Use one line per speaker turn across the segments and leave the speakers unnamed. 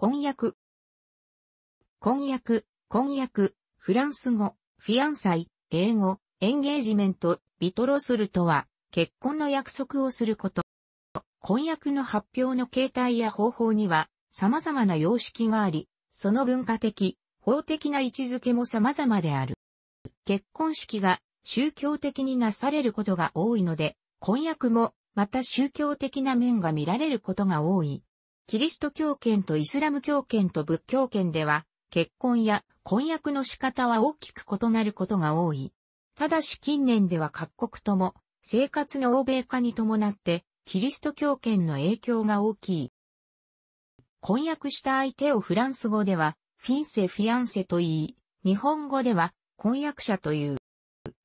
婚約。婚約、婚約、フランス語、フィアンサイ、英語、エンゲージメント、ビトロするとは、結婚の約束をすること。婚約の発表の形態や方法には、様々な様式があり、その文化的、法的な位置づけも様々である。結婚式が宗教的になされることが多いので、婚約もまた宗教的な面が見られることが多い。キリスト教圏とイスラム教圏と仏教圏では、結婚や婚約の仕方は大きく異なることが多い。ただし近年では各国とも、生活の欧米化に伴って、キリスト教圏の影響が大きい。婚約した相手をフランス語では、フィンセ・フィアンセと言い、日本語では、婚約者という。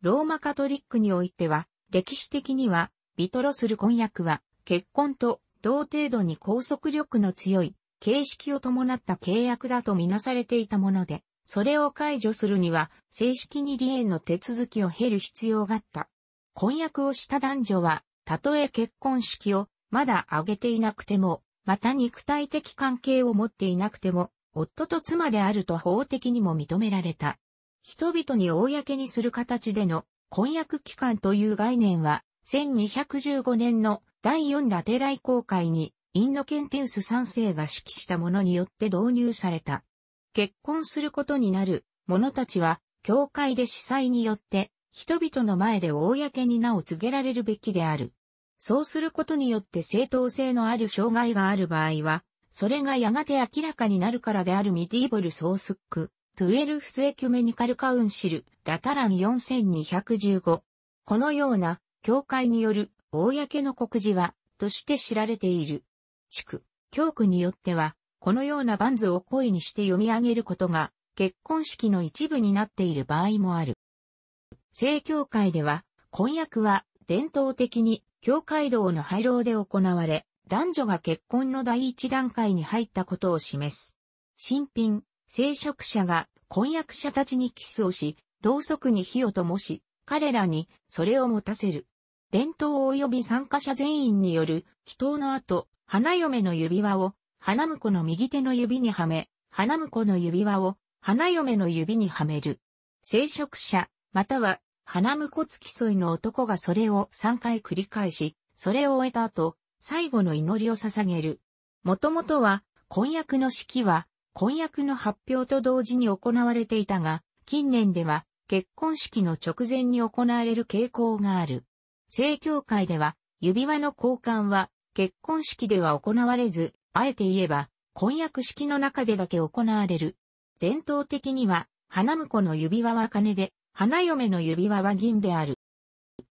ローマカトリックにおいては、歴史的には、ビトロする婚約は、結婚と同程度に拘束力の強い、形式を伴った契約だとみなされていたもので、それを解除するには、正式に離縁の手続きを経る必要があった。婚約をした男女は、たとえ結婚式をまだ挙げていなくても、また肉体的関係を持っていなくても、夫と妻であると法的にも認められた。人々に公にする形での婚約期間という概念は1215年の第4ラテライ公会にインノケンテウス3世が指揮したものによって導入された。結婚することになる者たちは、教会で司祭によって、人々の前で公に名を告げられるべきである。そうすることによって正当性のある障害がある場合は、それがやがて明らかになるからであるミディーボルソースック、トゥエルフスエキュメニカルカウンシル、ラタラン4215。このような教会による公の告示は、として知られている。地区、教区によっては、このようなバンズを声にして読み上げることが、結婚式の一部になっている場合もある。正教会では、婚約は伝統的に教会道の廃炉で行われ、男女が結婚の第一段階に入ったことを示す。新品、聖職者が婚約者たちにキスをし、ろうそくに火を灯し、彼らにそれを持たせる。連投及び参加者全員による祈祷の後、花嫁の指輪を花婿の右手の指にはめ、花婿の指輪を花嫁の指にはめる。聖職者、または花婿付き添いの男がそれを3回繰り返し、それを終えた後、最後の祈りを捧げる。もともとは、婚約の式は、婚約の発表と同時に行われていたが、近年では、結婚式の直前に行われる傾向がある。正教会では、指輪の交換は、結婚式では行われず、あえて言えば、婚約式の中でだけ行われる。伝統的には、花婿の指輪は金で、花嫁の指輪は銀である。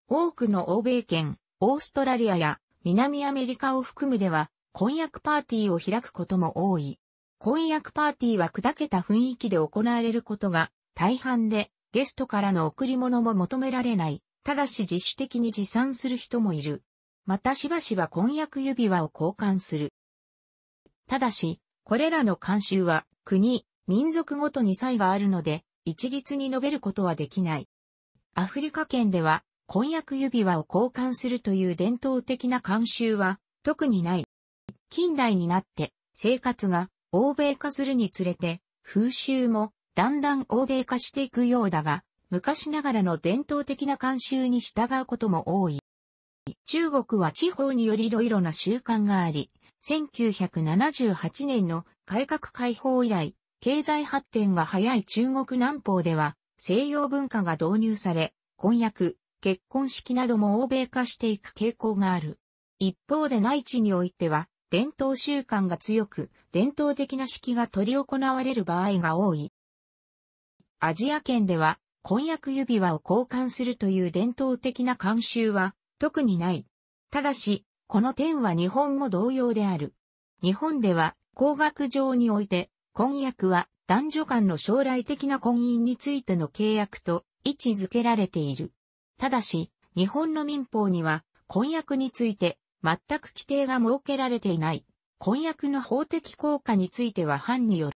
多くの欧米圏、オーストラリアや南アメリカを含むでは、婚約パーティーを開くことも多い。婚約パーティーは砕けた雰囲気で行われることが大半で、ゲストからの贈り物も求められないただし自主的に持参する人もいる。またしばしば婚約指輪を交換する。ただし、これらの慣習は国、民族ごとに差異があるので、一律に述べることはできない。アフリカ圏では、婚約指輪を交換するという伝統的な慣習は特にない。近代になって生活が欧米化するにつれて風習もだんだん欧米化していくようだが、昔ながらの伝統的な慣習に従うことも多い。中国は地方により色々な習慣があり、1978年の改革開放以来、経済発展が早い中国南方では、西洋文化が導入され、婚約、結婚式なども欧米化していく傾向がある。一方で内地においては、伝統習慣が強く、伝統的な式が取り行われる場合が多い。アジア圏では、婚約指輪を交換するという伝統的な慣習は特にない。ただし、この点は日本も同様である。日本では工学上において婚約は男女間の将来的な婚姻についての契約と位置づけられている。ただし、日本の民法には婚約について全く規定が設けられていない。婚約の法的効果については藩によ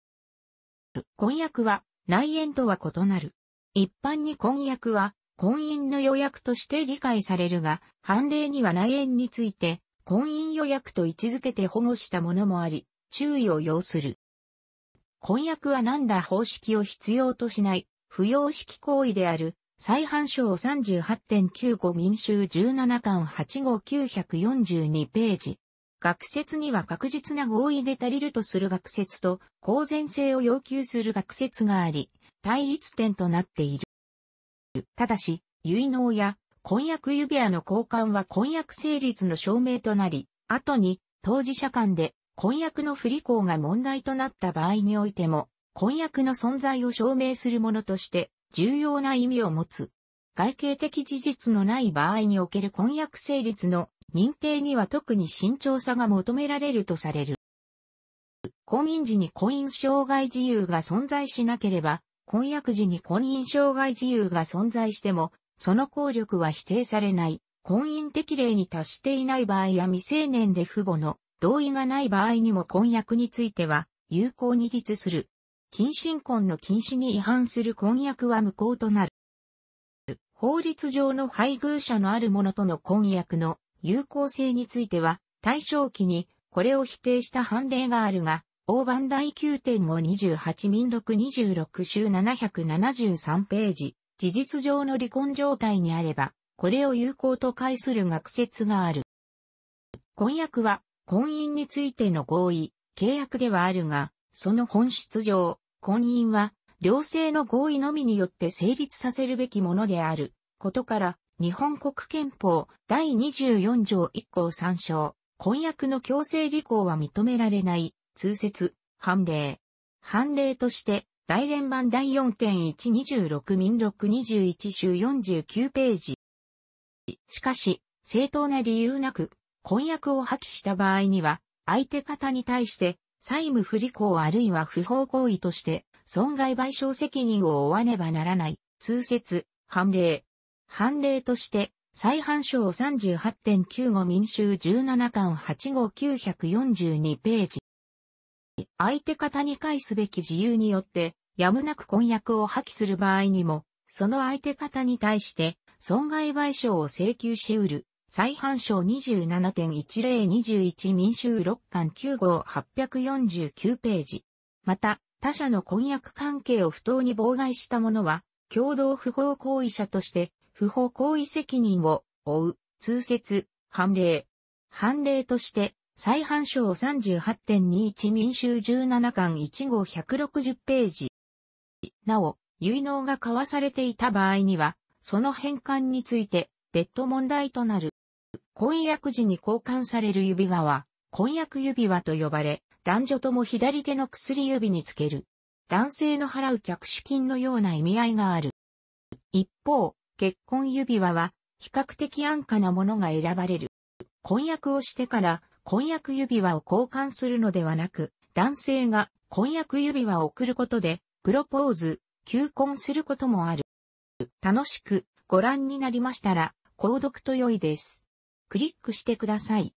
る。婚約は内縁とは異なる。一般に婚約は、婚姻の予約として理解されるが、判例には内縁について、婚姻予約と位置づけて保護したものもあり、注意を要する。婚約は何ら方式を必要としない、不要式行為である、再犯省38.95民衆17巻85942ページ。学説には確実な合意で足りるとする学説と、公然性を要求する学説があり、対立点となっている。ただし、結納や婚約指輪の交換は婚約成立の証明となり、後に当事者間で婚約の不履行が問題となった場合においても、婚約の存在を証明するものとして重要な意味を持つ。外形的事実のない場合における婚約成立の認定には特に慎重さが求められるとされる。公民時に婚姻障害自由が存在しなければ、婚約時に婚姻障害自由が存在しても、その効力は否定されない。婚姻適齢に達していない場合や未成年で父母の同意がない場合にも婚約については有効に立する。近親婚の禁止に違反する婚約は無効となる。法律上の配偶者のある者との婚約の有効性については、対象期にこれを否定した判例があるが、大番第9.528民録26週773ページ、事実上の離婚状態にあれば、これを有効と解する学説がある。婚約は、婚姻についての合意、契約ではあるが、その本質上、婚姻は、両性の合意のみによって成立させるべきものである。ことから、日本国憲法第24条1項3章、婚約の強制履行は認められない。通説、判例。判例として、大連版第4.126民6 21週49ページ。しかし、正当な理由なく、婚約を破棄した場合には、相手方に対して、債務不履行あるいは不法行為として、損害賠償責任を負わねばならない、通説、判例。判例として、再判章38.95民衆17巻8号942ページ。相手方に返すべき自由によって、やむなく婚約を破棄する場合にも、その相手方に対して、損害賠償を請求し得る、再犯省27.1021民衆6巻9号849ページ。また、他者の婚約関係を不当に妨害した者は、共同不法行為者として、不法行為責任を負う、通説、判例。判例として、再版賞38.21民衆17巻1号160ページ。なお、結納が交わされていた場合には、その返還について別途問題となる。婚約時に交換される指輪は、婚約指輪と呼ばれ、男女とも左手の薬指につける。男性の払う着手金のような意味合いがある。一方、結婚指輪は、比較的安価なものが選ばれる。婚約をしてから婚約指輪を交換するのではなく、男性が婚約指輪を送ることで、プロポーズ、求婚することもある。楽しくご覧になりましたら、購読と良いです。クリックしてください。